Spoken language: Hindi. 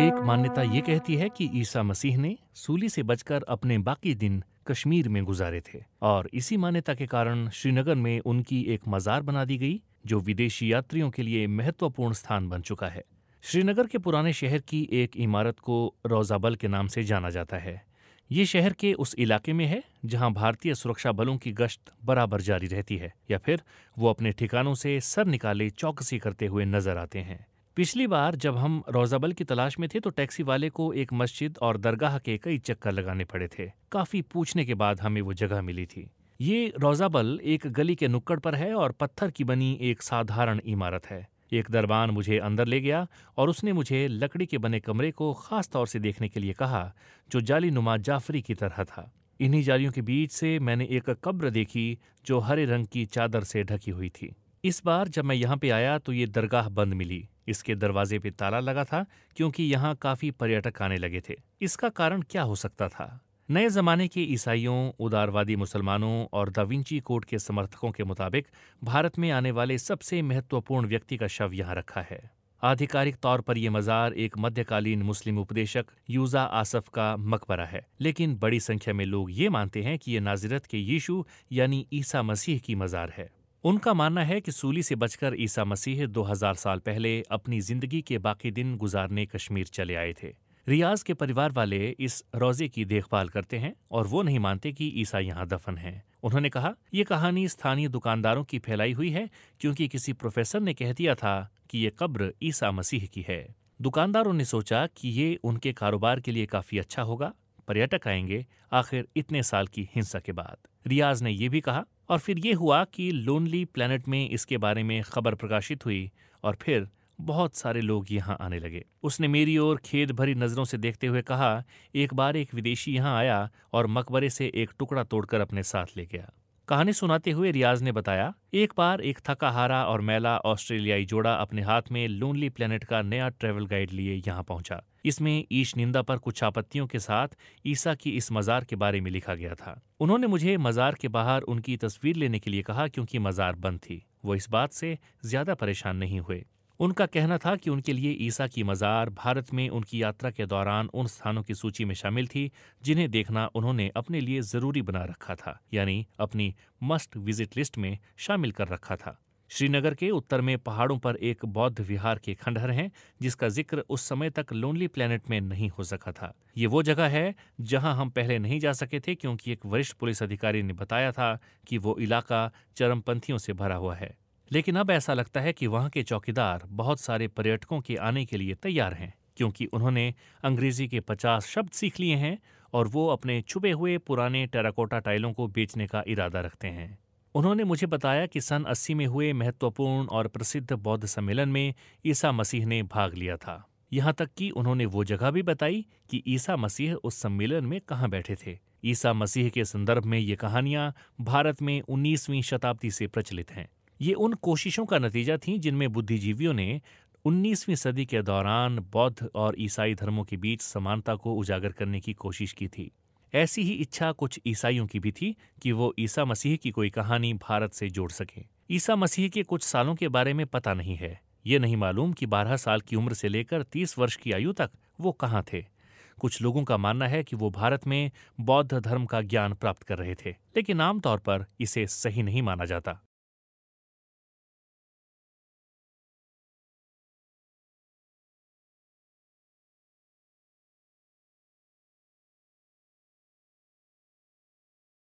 एक मान्यता ये कहती है कि ईसा मसीह ने सूली से बचकर अपने बाकी दिन कश्मीर में गुजारे थे और इसी मान्यता के कारण श्रीनगर में उनकी एक मजार बना दी गई जो विदेशी यात्रियों के लिए महत्वपूर्ण स्थान बन चुका है श्रीनगर के पुराने शहर की एक इमारत को रोजाबल के नाम से जाना जाता है ये शहर के उस इलाके में है जहां भारतीय सुरक्षा बलों की गश्त बराबर जारी रहती है या फिर वो अपने ठिकानों से सर निकाले चौकसी करते हुए नजर आते हैं पिछली बार जब हम रोजाबल की तलाश में थे तो टैक्सी वाले को एक मस्जिद और दरगाह के कई चक्कर लगाने पड़े थे काफी पूछने के बाद हमें वो जगह मिली थी ये रोजाबल एक गली के नुक्कड़ पर है और पत्थर की बनी एक साधारण इमारत है एक दरबान मुझे अंदर ले गया और उसने मुझे लकड़ी के बने कमरे को खास तौर से देखने के लिए कहा जो जाली नुमा जाफरी की तरह था इन्हीं जालियों के बीच से मैंने एक कब्र देखी जो हरे रंग की चादर से ढकी हुई थी इस बार जब मैं यहाँ पे आया तो ये दरगाह बंद मिली इसके दरवाजे पे ताला लगा था क्योंकि यहाँ काफी पर्यटक आने लगे थे इसका कारण क्या हो सकता था नए जमाने के ईसाइयों उदारवादी मुसलमानों और दाविंची कोट के समर्थकों के मुताबिक भारत में आने वाले सबसे महत्वपूर्ण व्यक्ति का शव यहाँ रखा है आधिकारिक तौर पर यह मजार एक मध्यकालीन मुस्लिम उपदेशक यूजा आसफ का मकबरा है लेकिन बड़ी संख्या में लोग ये मानते हैं कि यह नाजरत के यीशु यानी ईसा मसीह की मजार है उनका मानना है कि सूली से बचकर ईसा मसीह 2000 साल पहले अपनी जिंदगी के बाकी दिन गुजारने कश्मीर चले आए थे रियाज के परिवार वाले इस रोजे की देखभाल करते हैं और वो नहीं मानते कि ईसा यहाँ दफन है उन्होंने कहा ये कहानी स्थानीय दुकानदारों की फैलाई हुई है क्योंकि किसी प्रोफेसर ने कह दिया था कि ये कब्र ईसा मसीह की है दुकानदारों ने सोचा कि ये उनके कारोबार के लिए काफी अच्छा होगा पर्यटक आएंगे आखिर इतने साल की हिंसा के बाद रियाज ने यह भी कहा और फिर ये हुआ कि लोनली प्लानट में इसके बारे में खबर प्रकाशित हुई और फिर बहुत सारे लोग यहाँ आने लगे उसने मेरी ओर खेद भरी नज़रों से देखते हुए कहा एक बार एक विदेशी यहाँ आया और मकबरे से एक टुकड़ा तोड़कर अपने साथ ले गया कहानी सुनाते हुए रियाज ने बताया एक बार एक थकाहारा और मैला ऑस्ट्रेलियाई जोड़ा अपने हाथ में लोनली प्लेनेट का नया ट्रेवल गाइड लिए यहाँ पहुंचा इसमें ईश निंदा पर कुछ आपत्तियों के साथ ईसा की इस मज़ार के बारे में लिखा गया था उन्होंने मुझे मज़ार के बाहर उनकी तस्वीर लेने के लिए कहा क्योंकि मज़ार बंद थी वो इस बात से ज़्यादा परेशान नहीं हुए उनका कहना था कि उनके लिए ईसा की मज़ार भारत में उनकी यात्रा के दौरान उन स्थानों की सूची में शामिल थी जिन्हें देखना उन्होंने अपने लिए ज़रूरी बना रखा था यानी अपनी मस्ट विजिट लिस्ट में शामिल कर रखा था श्रीनगर के उत्तर में पहाड़ों पर एक बौद्ध विहार के खंडहर हैं जिसका जिक्र उस समय तक लोनली प्लेनेट में नहीं हो सका था ये वो जगह है जहां हम पहले नहीं जा सके थे क्योंकि एक वरिष्ठ पुलिस अधिकारी ने बताया था कि वो इलाका चरमपंथियों से भरा हुआ है लेकिन अब ऐसा लगता है कि वहां के चौकीदार बहुत सारे पर्यटकों के आने के लिए तैयार हैं क्योंकि उन्होंने अंग्रेजी के पचास शब्द सीख लिए हैं और वो अपने छुपे हुए पुराने टेराकोटा टाइलों को बेचने का इरादा रखते हैं उन्होंने मुझे बताया कि सन 80 में हुए महत्वपूर्ण और प्रसिद्ध बौद्ध सम्मेलन में ईसा मसीह ने भाग लिया था यहाँ तक कि उन्होंने वो जगह भी बताई कि ईसा मसीह उस सम्मेलन में कहाँ बैठे थे ईसा मसीह के संदर्भ में ये कहानियाँ भारत में उन्नीसवीं शताब्दी से प्रचलित हैं ये उन कोशिशों का नतीजा थी जिनमें बुद्धिजीवियों ने 19वीं सदी के दौरान बौद्ध और ईसाई धर्मों के बीच समानता को उजागर करने की कोशिश की थी ऐसी ही इच्छा कुछ ईसाइयों की भी थी कि वो ईसा मसीह की कोई कहानी भारत से जोड़ सकें ईसा मसीह के कुछ सालों के बारे में पता नहीं है ये नहीं मालूम कि बारह साल की उम्र से लेकर तीस वर्ष की आयु तक वो कहाँ थे कुछ लोगों का मानना है कि वो भारत में बौद्ध धर्म का ज्ञान प्राप्त कर रहे थे लेकिन आमतौर पर इसे सही नहीं माना जाता